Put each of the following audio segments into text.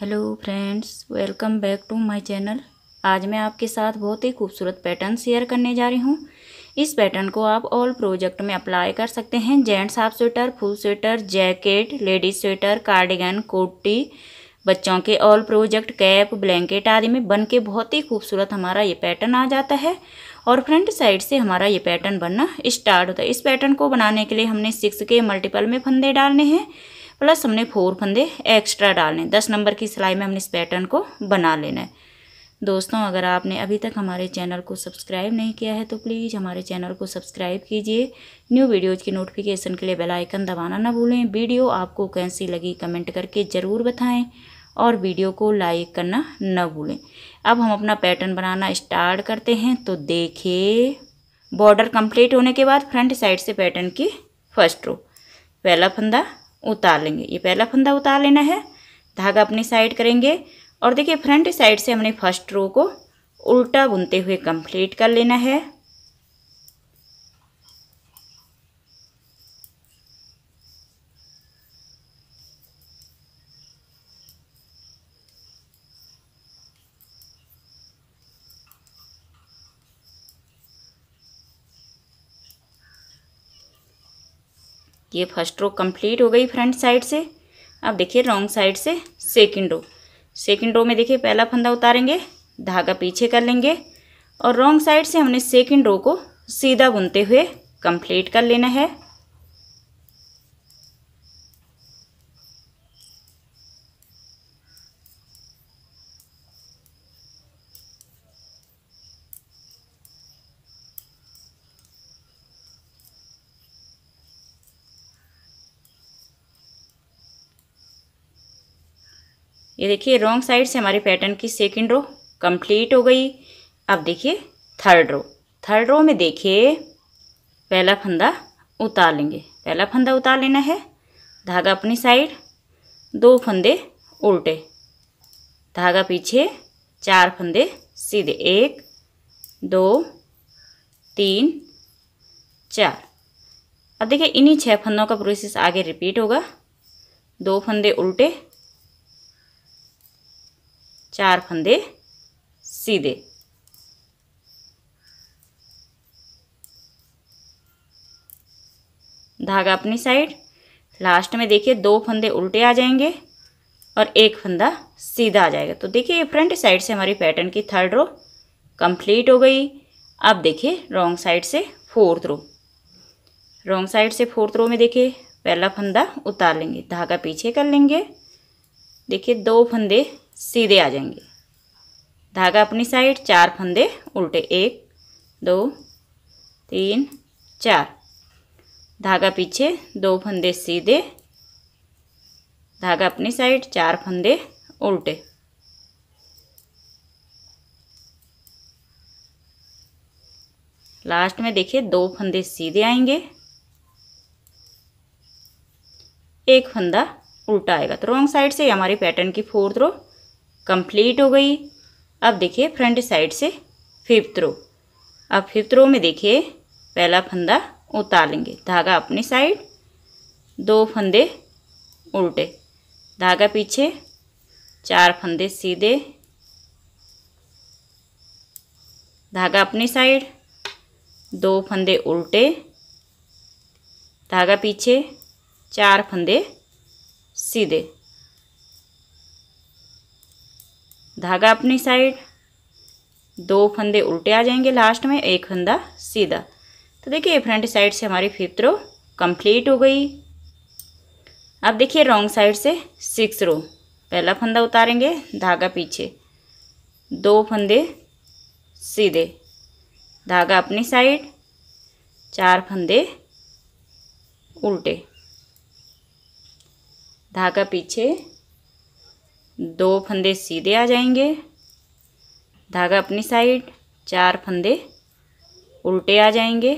hello friends welcome back to my channel आज मैं आपके साथ बहुत ही खूबसूरत पैटर्न शेयर करने जा रही हूँ इस पैटर्न को आप ऑल प्रोजेक्ट में अप्लाई कर सकते हैं gents half sweater full sweater jacket ladies sweater cardigan कोटी बच्चों के ऑल प्रोजेक्ट कैप ब्लैंकेट आदि में बन के बहुत ही खूबसूरत हमारा ये पैटर्न आ जाता है और फ्रंट साइड से हमारा ये पैटर्न बनना स्टार्ट होता है इस पैटर्न को बनाने के लिए हमने सिक्स के मल्टीपल में फंदे डालने हैं प्लस हमने फोर फंदे एक्स्ट्रा डालने दस नंबर की सिलाई में हमने इस पैटर्न को बना लेना है दोस्तों अगर आपने अभी तक हमारे चैनल को सब्सक्राइब नहीं किया है तो प्लीज़ हमारे चैनल को सब्सक्राइब कीजिए न्यू वीडियोज़ की नोटिफिकेशन के लिए बेल आइकन दबाना ना भूलें वीडियो आपको कैसी लगी कमेंट करके ज़रूर बताएं और वीडियो को लाइक करना न भूलें अब हम अपना पैटर्न बनाना स्टार्ट करते हैं तो देखिए बॉर्डर कंप्लीट होने के बाद फ्रंट साइड से पैटर्न की फर्स्ट रो पहला फंदा उतार लेंगे ये पहला फंदा उतार लेना है धागा अपनी साइड करेंगे और देखिए फ्रंट साइड से हमने फर्स्ट रो को उल्टा बुनते हुए कंप्लीट कर लेना है ये फर्स्ट रो कंप्लीट हो गई फ्रंट साइड से अब देखिए रॉन्ग साइड से सेकंड रो सेकंड रो में देखिए पहला फंदा उतारेंगे धागा पीछे कर लेंगे और रॉन्ग साइड से हमने सेकंड रो को सीधा बुनते हुए कंप्लीट कर लेना है ये देखिए रॉन्ग साइड से हमारे पैटर्न की सेकेंड रो कंप्लीट हो गई अब देखिए थर्ड रो थर्ड रो में देखिए पहला फंदा उतार लेंगे पहला फंदा उतार लेना है धागा अपनी साइड दो फंदे उल्टे धागा पीछे चार फंदे सीधे एक दो तीन चार अब देखिए इन्हीं छह फंदों का प्रोसेस आगे रिपीट होगा दो फंदे उल्टे चार फंदे सीधे धागा अपनी साइड लास्ट में देखिए दो फंदे उल्टे आ जाएंगे और एक फंदा सीधा आ जाएगा तो देखिए ये फ्रंट साइड से हमारी पैटर्न की थर्ड रो कंप्लीट हो गई अब देखिए रॉन्ग साइड से फोर्थ रो रॉन्ग साइड से फोर्थ रो में देखिए पहला फंदा उतार लेंगे धागा पीछे कर लेंगे देखिए दो फंदे सीधे आ जाएंगे धागा अपनी साइड चार फंदे उल्टे एक दो तीन चार धागा पीछे दो फंदे सीधे धागा अपनी साइड चार फंदे उल्टे लास्ट में देखिए दो फंदे सीधे आएंगे एक फंदा उल्टा आएगा तो रॉन्ग साइड से हमारी पैटर्न की फोर्थ रो कंप्लीट हो गई अब देखिए फ्रंट साइड से फिफ्थ रो अब फिफ्थ रो में देखिए पहला फंदा उतार लेंगे धागा अपनी साइड दो फंदे उल्टे धागा पीछे चार फंदे सीधे धागा अपनी साइड दो फंदे उल्टे धागा पीछे चार फंदे सीधे धागा अपनी साइड दो फंदे उल्टे आ जाएंगे लास्ट में एक फंदा सीधा तो देखिए फ्रंट साइड से हमारी फिफ्थ रो कंप्लीट हो गई अब देखिए रॉन्ग साइड से सिक्स रो पहला फंदा उतारेंगे धागा पीछे दो फंदे सीधे धागा अपनी साइड चार फंदे उल्टे धागा पीछे दो फंदे सीधे आ जाएंगे धागा अपनी साइड चार फंदे उल्टे आ जाएंगे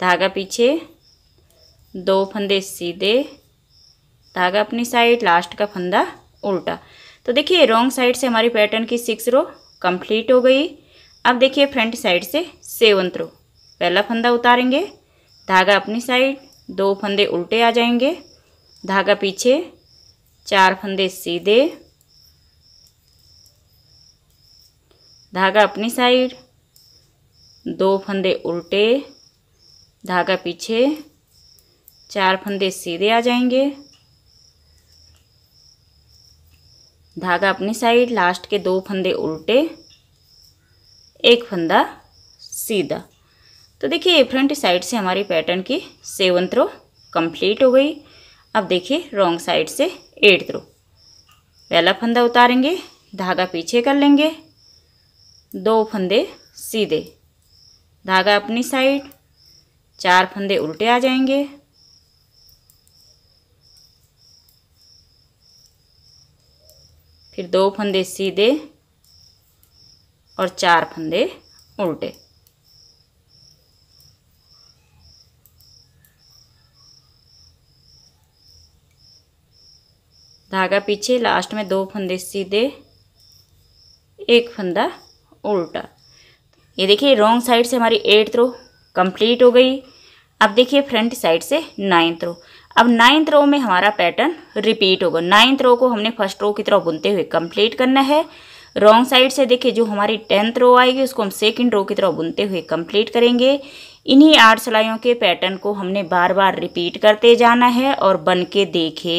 धागा पीछे दो फंदे सीधे धागा अपनी साइड लास्ट का फंदा उल्टा तो देखिए रॉन्ग साइड से हमारी पैटर्न की सिक्स रो कंप्लीट हो गई अब देखिए फ्रंट साइड से सेवंथ रो पहला फंदा उतारेंगे धागा अपनी साइड दो फंदे उल्टे आ जाएंगे धागा पीछे चार फंदे सीधे धागा अपनी साइड दो फंदे उल्टे धागा पीछे चार फंदे सीधे आ जाएंगे धागा अपनी साइड लास्ट के दो फंदे उल्टे एक फंदा सीधा तो देखिए फ्रंट साइड से हमारी पैटर्न की सेवन थ्रो कंप्लीट हो गई अब देखिए रॉन्ग साइड से एट थ्रो पहला फंदा उतारेंगे धागा पीछे कर लेंगे दो फंदे सीधे धागा अपनी साइड चार फंदे उल्टे आ जाएंगे फिर दो फंदे सीधे और चार फंदे उल्टे धागा पीछे लास्ट में दो फंदे सीधे एक फंदा उल्टा ये देखिए रॉन्ग साइड से हमारी एट रो कंप्लीट हो गई अब देखिए फ्रंट साइड से नाइन्थ रो अब नाइन्थ रो में हमारा पैटर्न रिपीट होगा नाइन्थ रो को हमने फर्स्ट रो की तरह बुनते हुए कंप्लीट करना है रॉन्ग साइड से देखिए जो हमारी टेंथ रो आएगी उसको हम सेकंड रो की तरह बुनते हुए कंप्लीट करेंगे इन्हीं आठ सिलाइयों के पैटर्न को हमने बार बार रिपीट करते जाना है और बन के देखे